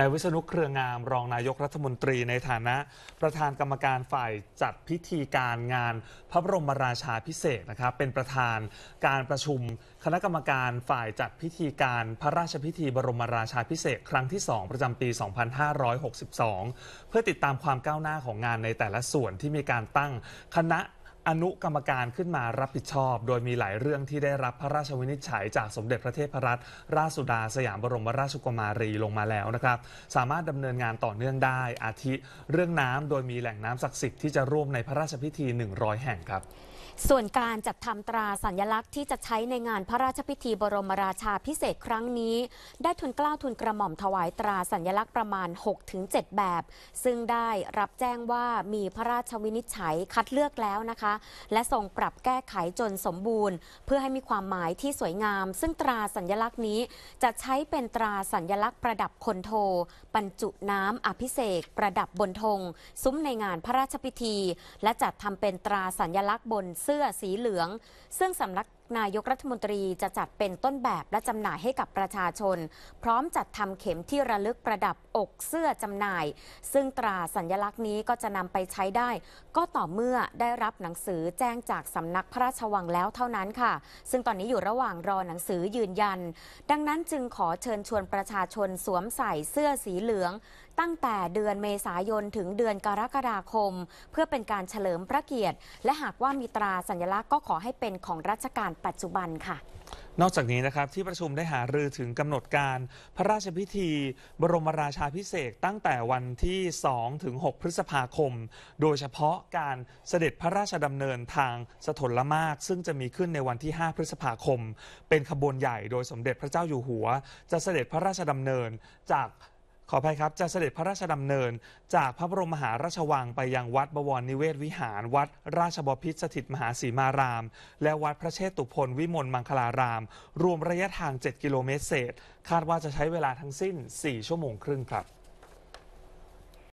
นายวิษณุเครืองามรองนายกรัฐมนตรีในฐานะ ประธานกรรมการฝ่ายจัดพิธีการงานพระบรมราชาพิเศษนะครับเป็นประธานการประชุมคณะกรรมการฝ่ายจัดพิธีการพระราชพิธีบรมราชาพิเศษครั้งที่ 2 ประจำปี 2562 เพื่อติดตามความก้าวหน้าของงานในแต่ละส่วนที่มีการตั้งคณะอนุกรรมการขึ้นมารับผิดชอบ โดยมีหลายเรื่องที่ได้รับพระราชวินิจฉัยจากสมเด็จพระเทพรัตนราชสุดาสยามบรมราชกุมารีลงมาแล้วนะครับ สามารถดำเนินงานต่อเนื่องได้ อาทิ เรื่องน้ำโดยมีแหล่งน้ำศักดิ์สิทธิ์ที่จะร่วมในพระราชพิธี 100 แห่งครับ ส่วนการจัดทำตราสัญญลักษณ์ที่จะใช้ในงานพระราชพิธีบรมราชาพิเศษครั้งนี้ ได้ทุนกล้าวทุนกระหม่อมถวายตราสัญญลักษณ์ประมาณ6-7แบบ ซึ่งได้รับแจ้งว่ามีพระราชวินิจฉัยคัดเลือกแล้วนะคะและทรงปรับแก้ไขจนสมบูรณ์ เพื่อให้มีความหมายที่สวยงาม ซึ่งตราสัญลักษณ์นี้ จะใช้เป็นตราสัญลักษณ์ประดับคนโทบรรจุน้ำอภิเษกประดับบนธงซุ้มในงานพระราชพิธี และจัดทำเป็นตราสัญลักษณ์บนเสื้อสีเหลือง ซึ่งสำนักนายกรัฐมนตรีจะจัดเป็นต้นแบบและจำหน่ายให้กับประชาชน พร้อมจัดทำเข็มที่ระลึกประดับอกเสื้อจำหน่าย ซึ่งตราสัญญลักษณ์นี้ก็จะนำไปใช้ได้ ก็ต่อเมื่อได้รับหนังสือแจ้งจาก สำนักพระราชวังแล้วเท่านั้นค่ะ ซึ่งตอนนี้อยู่ระหว่างรอหนังสือยืนยัน ดังนั้นจึงขอเชิญชวนประชาชนสวมใส่เสื้อสีเหลือง ตั้งแต่เดือนเมษายนถึงเดือนกรกฎาคม เพื่อเป็นการเฉลิมพระเกียรติ และหากว่ามีตราสัญลักษณ์ก็ขอให้เป็นของรัชกาลปัจจุบันค่ะ นอกจากนี้นะครับที่ประชุมได้หารือถึงกำหนดการพระราชพิธีบรมราชาพิเศษตั้งแต่วันที่2ถึง6พฤษภาคม โดยเฉพาะการเสด็จพระราชดำเนินทางสถลมากซึ่งจะมีขึ้นในวันที่ 5 พฤษภาคมเป็นขบวนใหญ่โดยสมเด็จพระเจ้าอยู่หัวจะเสด็จพระราชดำเนินจากขออภัยครับ จะเสด็จพระราชดำเนิน จากพระบรมมหาราชวังไปยังวัดบวรนิเวศวิหารวัดราชบพิตรสถิตมหาสีมาราม และวัดพระเชตุพน วิมลมังคลาราม รวมระยะทาง 7 กิโลเมตรเศษคาดว่าจะใช้เวลาทั้งสิ้น 4 ชั่วโมงครึ่งครับ